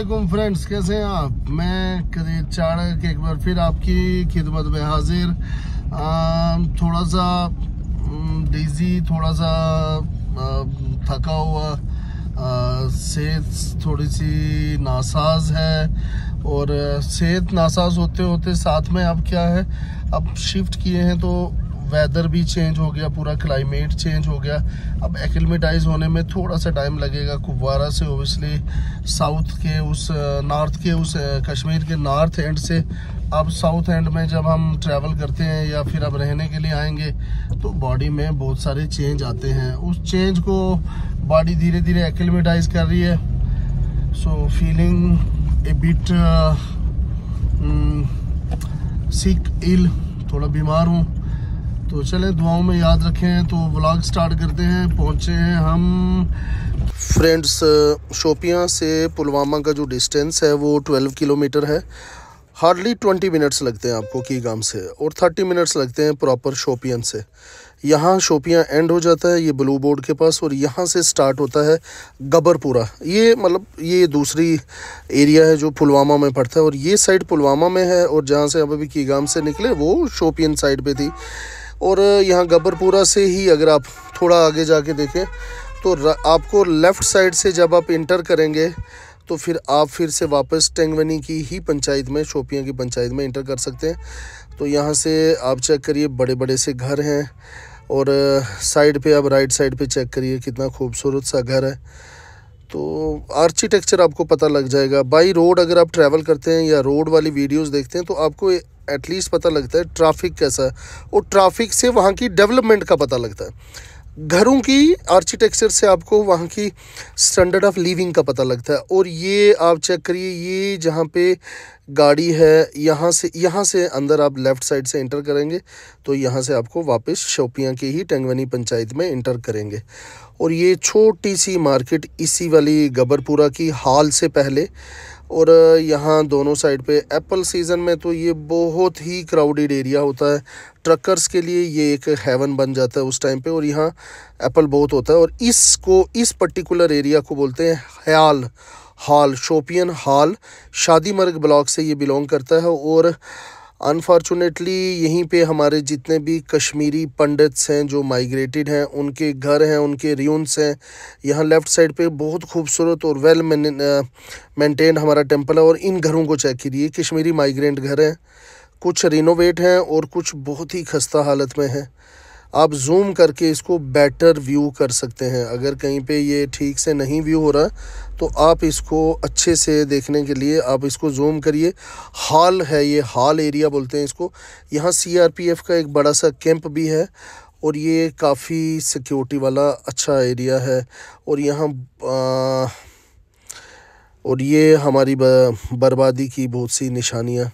वालेकुम फ्रेंड्स कैसे हैं आप मैं कदीर चाणक एक बार फिर आपकी खिदमत में हाजिर थोड़ा सा डिजी थोड़ा सा आ, थका हुआ सेहत थोड़ी सी नासाज है और सेहत नासाज होते होते साथ में अब क्या है अब शिफ्ट किए हैं तो वेदर भी चेंज हो गया पूरा क्लाइमेट चेंज हो गया अब एक्लमेटाइज होने में थोड़ा सा टाइम लगेगा कुपवारा से ओबियसली साउथ के उस नॉर्थ के उस कश्मीर के नॉर्थ एंड से अब साउथ एंड में जब हम ट्रैवल करते हैं या फिर अब रहने के लिए आएंगे तो बॉडी में बहुत सारे चेंज आते हैं उस चेंज को बॉडी धीरे धीरे एक्लमेटाइज कर रही है सो फीलिंग ए बिट सिक इल थोड़ा बीमार हूँ तो चले दुआओं में याद रखें तो ब्लॉग स्टार्ट करते हैं पहुँचे हैं हम फ्रेंड्स शोपियाँ से पुलवामा का जो डिस्टेंस है वो 12 किलोमीटर है हार्डली 20 मिनट्स लगते हैं आपको की गाम से और 30 मिनट्स लगते हैं प्रॉपर शोपियन से यहाँ शोपियाँ एंड हो जाता है ये ब्लू बोर्ड के पास और यहाँ से स्टार्ट होता है गबरपुरा ये मतलब ये दूसरी एरिया है जो पुलवामा में पड़ता है और ये साइड पुलवामा में है और जहाँ से अब अभी कीगाम से निकले वो शोपियन साइड पे थी और यहाँ गबरपुरा से ही अगर आप थोड़ा आगे जाके देखें तो आपको लेफ़्ट साइड से जब आप इंटर करेंगे तो फिर आप फिर से वापस टेंगवनी की ही पंचायत में शोपियाँ की पंचायत में इंटर कर सकते हैं तो यहाँ से आप चेक करिए बड़े बड़े से घर हैं और साइड पे आप राइट साइड पे चेक करिए कितना खूबसूरत सा घर है तो आर्किटेक्चर आपको पता लग जाएगा बाई रोड अगर आप ट्रैवल करते हैं या रोड वाली वीडियोस देखते हैं तो आपको एटलीस्ट पता लगता है ट्रैफिक कैसा है और ट्रैफिक से वहाँ की डेवलपमेंट का पता लगता है घरों की आर्किटेक्चर से आपको वहाँ की स्टैंडर्ड ऑफ लिविंग का पता लगता है और ये आप चेक करिए ये जहाँ पे गाड़ी है यहाँ से यहाँ से अंदर आप लेफ़्ट साइड से इंटर करेंगे तो यहाँ से आपको वापस शोपियाँ के ही टेंगवनी पंचायत में इंटर करेंगे और ये छोटी सी मार्केट इसी वाली गबरपुरा की हाल से पहले और यहाँ दोनों साइड पे एप्पल सीज़न में तो ये बहुत ही क्राउडेड एरिया होता है ट्रकर्स के लिए ये एक हेवन बन जाता है उस टाइम पे और यहाँ एप्पल बहुत होता है और इसको इस पर्टिकुलर एरिया को बोलते हैं हयाल हाल शोपियन हाल शादी मर्ग ब्लॉक से ये बिलोंग करता है और अनफॉर्चुनेटली यहीं पे हमारे जितने भी कश्मीरी पंडित्स हैं जो माइग्रेटेड हैं उनके घर हैं उनके रियूनस हैं यहाँ लेफ़्ट साइड पे बहुत खूबसूरत और वेल मेंटेन uh, हमारा टेंपल है और इन घरों को चेक करिए कश्मीरी माइग्रेंट घर हैं कुछ रिनोवेट हैं और कुछ बहुत ही खस्ता हालत में हैं आप जूम करके इसको बेटर व्यू कर सकते हैं अगर कहीं पे ये ठीक से नहीं व्यू हो रहा तो आप इसको अच्छे से देखने के लिए आप इसको जूम करिए हॉल है ये हॉल एरिया बोलते हैं इसको यहाँ सी का एक बड़ा सा कैंप भी है और ये काफ़ी सिक्योरिटी वाला अच्छा एरिया है और यहाँ और ये हमारी बर्बादी की बहुत सी निशानियाँ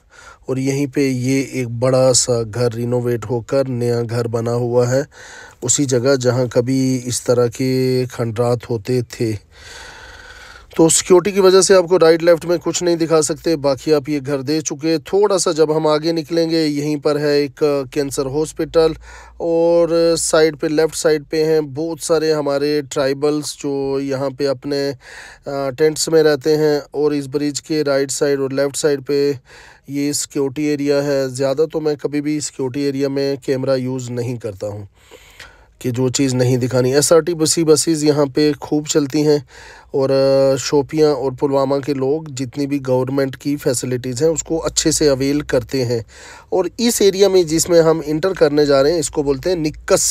और यहीं पे ये एक बड़ा सा घर रिनोवेट होकर नया घर बना हुआ है उसी जगह जहाँ कभी इस तरह के खंडरात होते थे तो सिक्योरिटी की वजह से आपको राइट लेफ्ट में कुछ नहीं दिखा सकते बाकी आप ये घर दे चुके थोड़ा सा जब हम आगे निकलेंगे यहीं पर है एक कैंसर हॉस्पिटल और साइड पे लेफ़्ट साइड पे हैं बहुत सारे हमारे ट्राइबल्स जो यहाँ पे अपने टेंट्स में रहते हैं और इस ब्रिज के राइट साइड और लेफ़्ट साइड पे ये सिक्योरिटी एरिया है ज़्यादा तो मैं कभी भी सिक्योरिटी एरिया में कैमरा यूज़ नहीं करता हूँ कि जो चीज़ नहीं दिखानी एस आर टी बसी बसेज़ यहाँ पे खूब चलती हैं और शोपियाँ और पुलवामा के लोग जितनी भी गवर्नमेंट की फैसिलिटीज़ हैं उसको अच्छे से अवेल करते हैं और इस एरिया में जिसमें हम इंटर करने जा रहे हैं इसको बोलते हैं निकस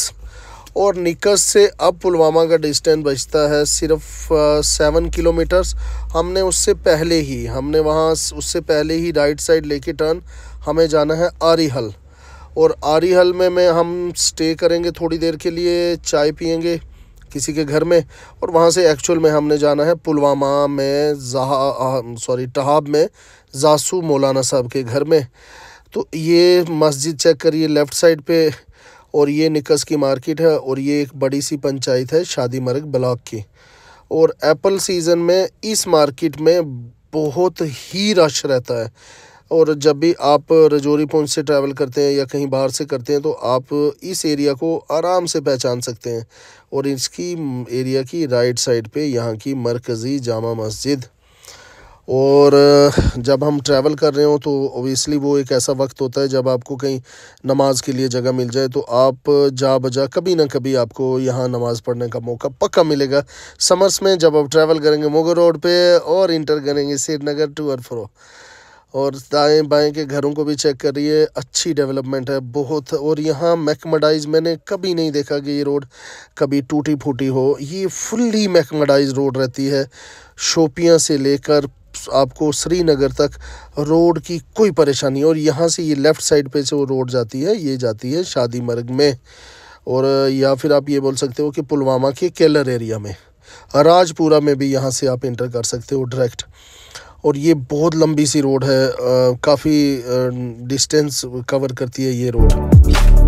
और निकस से अब पुलवामा का डिस्टेंस बचता है सिर्फ सेवन किलोमीटर्स हमने उससे पहले ही हमने वहाँ उससे पहले ही राइट साइड लेके टर्न हमें जाना है आरिहल और आरीहल में मैं हम स्टे करेंगे थोड़ी देर के लिए चाय पियेंगे किसी के घर में और वहाँ से एक्चुअल में हमने जाना है पुलवामा में जहा सॉरी टहाब में जासू मौलाना साहब के घर में तो ये मस्जिद चेक करिए लेफ़्ट साइड पे और ये निकस की मार्केट है और ये एक बड़ी सी पंचायत है शादी मर्ग ब्लॉक की और एप्पल सीज़न में इस मार्केट में बहुत ही रश रहता है और जब भी आप रजौरी पुंछ से ट्रैवल करते हैं या कहीं बाहर से करते हैं तो आप इस एरिया को आराम से पहचान सकते हैं और इसकी एरिया की राइट साइड पे यहाँ की मरकज़ी जामा मस्जिद और जब हम ट्रैवल कर रहे हो तो ओबियसली वो एक ऐसा वक्त होता है जब आपको कहीं नमाज के लिए जगह मिल जाए तो आप जा बजा कभी ना कभी आपको यहाँ नमाज़ पढ़ने का मौका पक्का मिलेगा समर्स में जब आप ट्रैवल करेंगे मोगा रोड पे और इंटर करेंगे श्रीनगर टू अरफ्रो और दाएँ बाएँ के घरों को भी चेक करिए अच्छी डेवलपमेंट है बहुत और यहाँ मैकमडाइज मैंने कभी नहीं देखा कि ये रोड कभी टूटी फूटी हो ये फुल्ली मैकमडाइज रोड रहती है शोपियाँ से लेकर आपको श्रीनगर तक रोड की कोई परेशानी और यहाँ से ये लेफ़्ट साइड पे से वो रोड जाती है ये जाती है शादी मर्ग में और या फिर आप ये बोल सकते हो कि पुलवामा के केलर एरिया में राजपुरा में भी यहाँ से आप इंटर कर सकते हो डायरेक्ट और ये बहुत लंबी सी रोड है काफ़ी डिस्टेंस कवर करती है ये रोड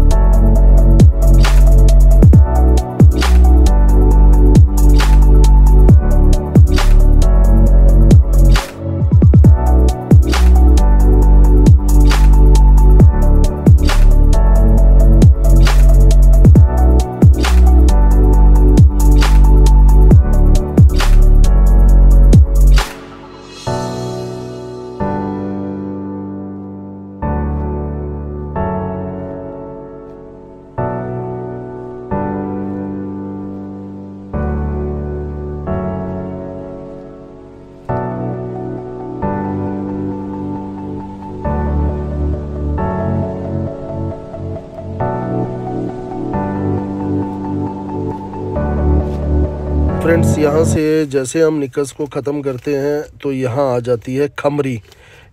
फ्रेंड्स यहाँ से जैसे हम निकस को ख़त्म करते हैं तो यहाँ आ जाती है खमरी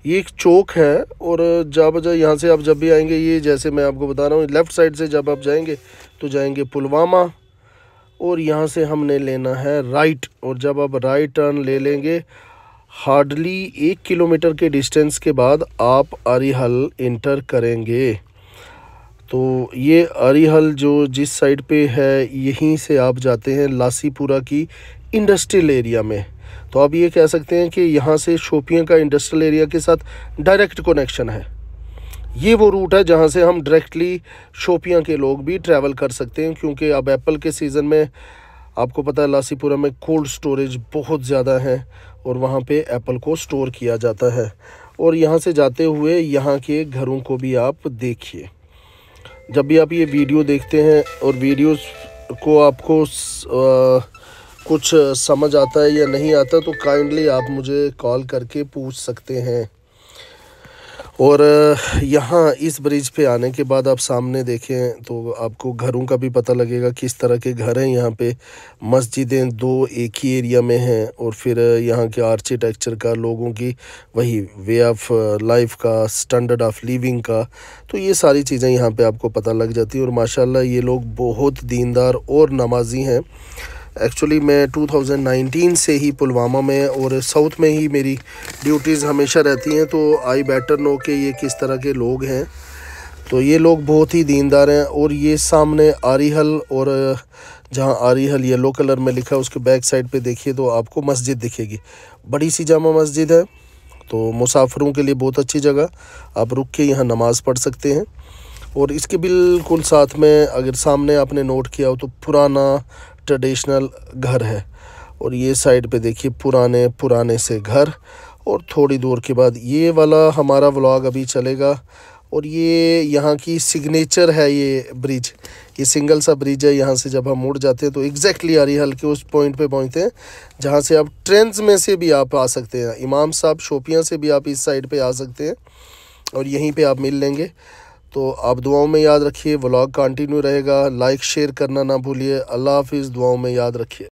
ये एक चौक है और जा बजा यहाँ से आप जब भी आएंगे ये जैसे मैं आपको बता रहा हूँ लेफ़्ट साइड से जब आप जाएंगे तो जाएंगे पुलवामा और यहाँ से हमने लेना है राइट और जब आप राइट टर्न ले लेंगे हार्डली एक किलोमीटर के डिस्टेंस के बाद आप अरिहल इंटर करेंगे तो ये अरिहल जो जिस साइड पे है यहीं से आप जाते हैं लासीपुरा की इंडस्ट्रियल एरिया में तो आप ये कह सकते हैं कि यहाँ से शोपियाँ का इंडस्ट्रियल एरिया के साथ डायरेक्ट कनेक्शन है ये वो रूट है जहाँ से हम डायरेक्टली शोपियाँ के लोग भी ट्रैवल कर सकते हैं क्योंकि अब एप्पल के सीज़न में आपको पता है लासीपुरा में कोल्ड स्टोरेज बहुत ज़्यादा है और वहाँ पे एप्पल को स्टोर किया जाता है और यहाँ से जाते हुए यहाँ के घरों को भी आप देखिए जब भी आप ये वीडियो देखते हैं और वीडियोस को आपको स, आ, कुछ समझ आता है या नहीं आता तो काइंडली आप मुझे कॉल करके पूछ सकते हैं और यहाँ इस ब्रिज पे आने के बाद आप सामने देखें तो आपको घरों का भी पता लगेगा किस तरह के घर हैं यहाँ पे मस्जिदें दो एक ही एरिया में हैं और फिर यहाँ के आर्किटेक्चर का लोगों की वही वे ऑफ लाइफ का स्टैंडर्ड ऑफ लिविंग का तो ये सारी चीज़ें यहाँ पे आपको पता लग जाती है और माशाल्लाह ये लोग बहुत दीनदार और नमाजी हैं एक्चुअली मैं 2019 से ही पुलवामा में और साउथ में ही मेरी ड्यूटीज़ हमेशा रहती हैं तो आई बेटर नो कि ये किस तरह के लोग हैं तो ये लोग बहुत ही दीनदार हैं और ये सामने आरिहल और जहाँ आरिहल येलो कलर में लिखा है उसके बैक साइड पे देखिए तो आपको मस्जिद दिखेगी बड़ी सी जामा मस्जिद है तो मुसाफिरों के लिए बहुत अच्छी जगह आप रुक के यहाँ नमाज़ पढ़ सकते हैं और इसके बिल्कुल साथ में अगर सामने आपने नोट किया हो तो पुराना ट्रेडिशनल घर है और ये साइड पे देखिए पुराने पुराने से घर और थोड़ी दूर के बाद ये वाला हमारा व्लॉग अभी चलेगा और ये यहाँ की सिग्नेचर है ये ब्रिज ये सिंगल सा ब्रिज है यहाँ से जब हम मुड़ जाते हैं तो एग्जैक्टली हरिहल हल्के उस पॉइंट पे पहुँचते हैं जहाँ से आप ट्रेंस में से भी आप आ सकते हैं इमाम साहब शोपियाँ से भी आप इस साइड पे आ सकते हैं और यहीं पे आप मिल लेंगे तो आप दुआओं में याद रखिए व्लॉग कंटिन्यू रहेगा लाइक शेयर करना ना भूलिए अल्लाह हाफिज़ दुआओं में याद रखिए